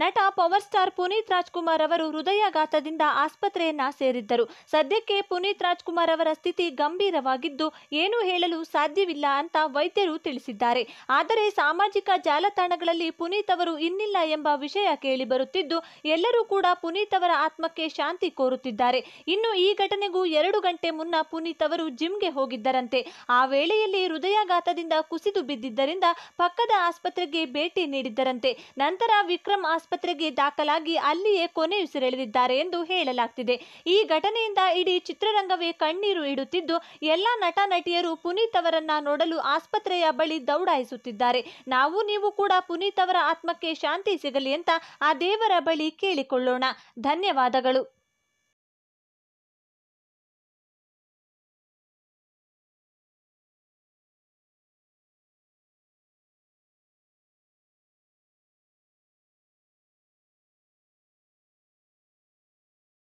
ನಟ power star Puneeth Rajkumar ಅವರು ಹೃದಯಾಘಾತದಿಂದ ಆಸ್ಪತ್ರೆಯನ್ನ ಸೇರಿದ್ದರು ಸದ್ಯಕ್ಕೆ ಪುನೀತ್ ರಾಜ್ಕುಮಾರ್ ಅವರ ಸ್ಥಿತಿ ಗಂಭೀರವಾಗಿದ್ದು ಏನು ಹೇಳಲು ಸಾಧ್ಯವಿಲ್ಲ ಅಂತ ವೈದ್ಯರು ತಿಳಿಸಿದ್ದಾರೆ ಆದರೆ ಸಾಮಾಜಿಕ ಜಾಲತಾಣಗಳಲ್ಲಿ ಪುನೀತ್ ಅವರು ಇನ್ನಿಲ್ಲ ಎಂಬ ವಿಷಯ ಕೇಳಿಬರುತ್ತಿದ್ದು ಎಲ್ಲರೂ ಕೂಡ ಪುನೀತ್ ಅವರ ಆತ್ಮಕ್ಕೆ ಶಾಂತಿ ಕೋರುತ್ತಿದ್ದಾರೆ ಇನ್ನು ಈ ಘಟನೆಗೂ ಎರಡು ಗಂಟೆ ಮುನ್ನ ಪುನೀತ್ ಅವರು ಜಿಮ್ಗೆ ಹೋಗಿದ್ದರಂತೆ ಆ ವೇಳೆಯಲ್ಲಿ ಹೃದಯಾಘಾತದಿಂದ ಕುಸಿದು ಬಿದ್ದಿದ್ದರಿಂದ ಪಕ್ಕದ ಆಸ್ಪತ್ರೆಗೆ ಭೇಟಿ ನೀಡಿದ್ದರಂತೆ ನಂತರ ವಿಕ್ರಮ್ ಆಸ್ಪತ್ರೆ ಆಸ್ಪತ್ರೆಗೆ ದಾಖಲಾಗಿ ಅಲ್ಲಿಯೇ ಕೊನೆಯುಸಿರೆಳೆದಿದ್ದಾರೆ ಎಂದು ಹೇಳಲಾಗ್ತಿದೆ ಈ ಘಟನೆಯಿಂದ ಇಡೀ ಚಿತ್ರರಂಗವೇ ಕಣ್ಣೀರು ಇಡುತ್ತಿದ್ದು ಎಲ್ಲ ನಟ ನಟಿಯರು ಪುನೀತ್ ಅವರನ್ನ ನೋಡಲು ಆಸ್ಪತ್ರೆಯ ಬಳಿ ದೌಡಾಯಿಸುತ್ತಿದ್ದಾರೆ ನಾವು ನೀವು ಕೂಡ ಪುನೀತ್ ಅವರ ಆತ್ಮಕ್ಕೆ ಶಾಂತಿ ಸಿಗಲಿ ಅಂತ ಆ ದೇವರ ಬಳಿ ಕೇಳಿಕೊಳ್ಳೋಣ ಧನ್ಯವಾದಗಳು